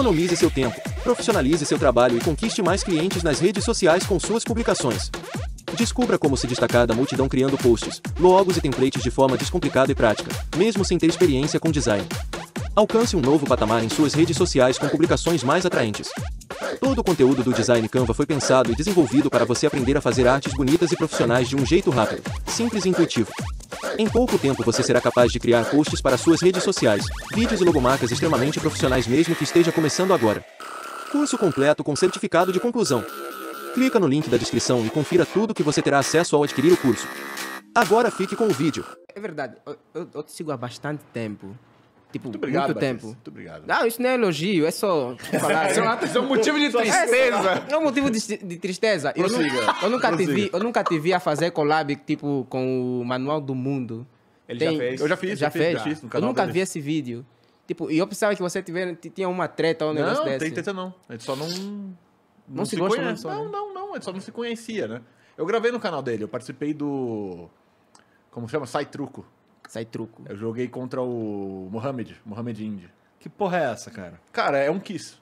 Economize seu tempo, profissionalize seu trabalho e conquiste mais clientes nas redes sociais com suas publicações. Descubra como se destacar da multidão criando posts, logos e templates de forma descomplicada e prática, mesmo sem ter experiência com design. Alcance um novo patamar em suas redes sociais com publicações mais atraentes. Todo o conteúdo do Design Canva foi pensado e desenvolvido para você aprender a fazer artes bonitas e profissionais de um jeito rápido, simples e intuitivo. Em pouco tempo você será capaz de criar posts para suas redes sociais, vídeos e logomarcas extremamente profissionais mesmo que esteja começando agora. Curso completo com certificado de conclusão. Clica no link da descrição e confira tudo que você terá acesso ao adquirir o curso. Agora fique com o vídeo. É verdade, eu, eu, eu te sigo há bastante tempo tipo, muito, obrigado, muito tempo. Muito obrigado. Não, isso não é elogio, é só falar. isso é, assim. é um motivo de é tristeza. É, um motivo de, de tristeza. Eu, eu, nunca te vi, eu nunca te vi a fazer collab, tipo, com o Manual do Mundo. Ele Tem, já fez. Eu já fiz. Já, já fez. Já. eu nunca deles. vi esse vídeo. Tipo, e eu pensava que você tiver, tinha uma treta ou um negócio não, desse. Não, tem treta não. A gente só não... Não, não se, se gosta conhece. Não, né? não, não. A gente só não se conhecia, né? Eu gravei no canal dele. Eu participei do... Como chama? Sai Truco. Sai truco. Eu joguei contra o Mohamed, Mohamed Indy. Que porra é essa, cara? Cara, é um Kiss.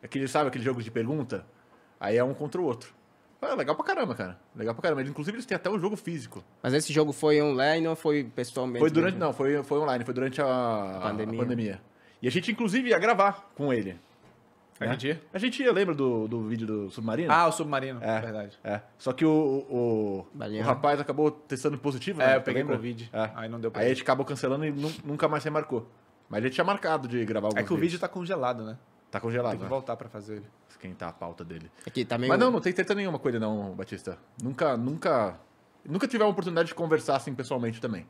Aquele, sabe aquele jogo de pergunta? Aí é um contra o outro. Ah, legal pra caramba, cara. Legal pra caramba. Inclusive, eles têm até um jogo físico. Mas esse jogo foi online ou foi pessoalmente? Foi durante. Mesmo? Não, foi, foi online, foi durante a, a, pandemia. a pandemia. E a gente, inclusive, ia gravar com ele. Né? gente ia? A gente lembra do, do vídeo do submarino? Ah, o submarino, é verdade. É. Só que o, o, o rapaz acabou testando positivo, né? É, eu peguei Covid. É. Aí não deu pra Aí a gente acabou cancelando e nunca mais se marcou. Mas a gente tinha marcado de gravar alguns É que o vídeo tá congelado, né? Tá congelado. Tem que né? voltar pra fazer ele. Esquentar a pauta dele. Aqui, é tá meio... Mas não, não tem treta nenhuma com ele, não, Batista. Nunca, nunca. Nunca tive a oportunidade de conversar assim pessoalmente também.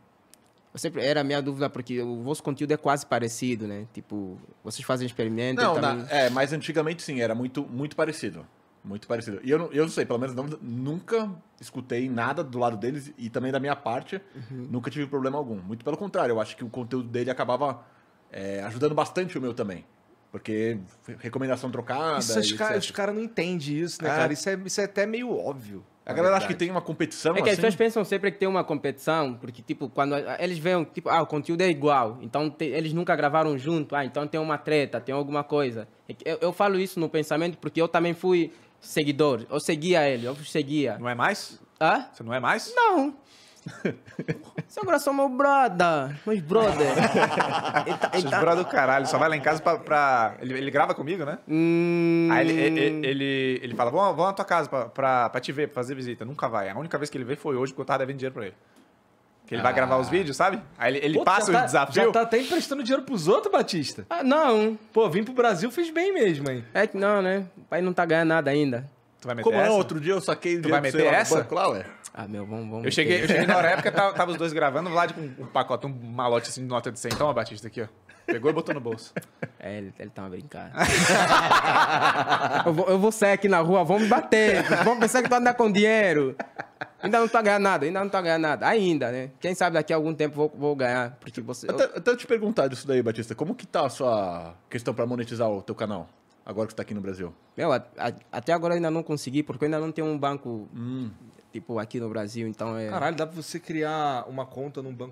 Eu sempre, era a minha dúvida, porque o vosso conteúdo é quase parecido, né? Tipo, vocês fazem experimento não, também... Tá na, É, mas antigamente sim, era muito, muito parecido. Muito parecido. E eu, eu não sei, pelo menos não, nunca escutei nada do lado deles e também da minha parte, uhum. nunca tive problema algum. Muito pelo contrário, eu acho que o conteúdo dele acabava é, ajudando bastante o meu também. Porque recomendação trocada. Isso, os caras cara não entendem isso, né, é. cara? Isso é, isso é até meio óbvio. A galera acha que tem uma competição. É que as assim? pessoas pensam sempre que tem uma competição, porque, tipo, quando eles veem, tipo, ah, o conteúdo é igual, então te, eles nunca gravaram junto, ah, então tem uma treta, tem alguma coisa. É eu, eu falo isso no pensamento porque eu também fui seguidor, eu seguia ele, eu seguia. Não é mais? Hã? Você não é mais? Não. Seu coração, é meu brother. Meus brother. ele tá, ele tá- brother do caralho. Só vai lá em casa pra. pra... Ele, ele, grava comigo, né? Hum... Aí ele, ele, ele, ele fala: vamos, vamos na tua casa pra, pra, pra te ver, pra fazer visita. Nunca vai. A única vez que ele veio foi hoje, porque eu tava devendo dinheiro pra ele. Que ele ah. vai gravar os ah. vídeos, sabe? Aí ele, ele Pô, passa o tá, Já tá até emprestando dinheiro pros outros, Batista. Ah, não. Pô, vim pro Brasil, fiz bem mesmo, hein? É que não, né? O pai não tá ganhando nada ainda. Tu vai meter Como é? essa? Outro dia eu saquei tu vai meter essa? banco lá, ué. Ah, meu, vamos, vamos. Eu cheguei, eu cheguei na hora época, tava, tá, tava os dois gravando, o Vlad com um pacote, um malote assim de nota de 100. Toma, Batista, aqui, ó. Pegou e botou no bolso. É, ele, ele tá brincando. eu, vou, eu vou sair aqui na rua, vão me bater. Vão pensar é que tô andando com dinheiro. Ainda não tô ganhando nada, ainda não tô ganhando nada. Ainda, né? Quem sabe daqui a algum tempo vou, vou ganhar. Porque você. Eu... Até, até te perguntar disso daí, Batista. Como que tá a sua questão pra monetizar o teu canal? agora que está aqui no Brasil? Meu, a, a, até agora eu ainda não consegui, porque eu ainda não tenho um banco hum tipo, aqui no Brasil, então é... Caralho, dá pra você criar uma conta num banco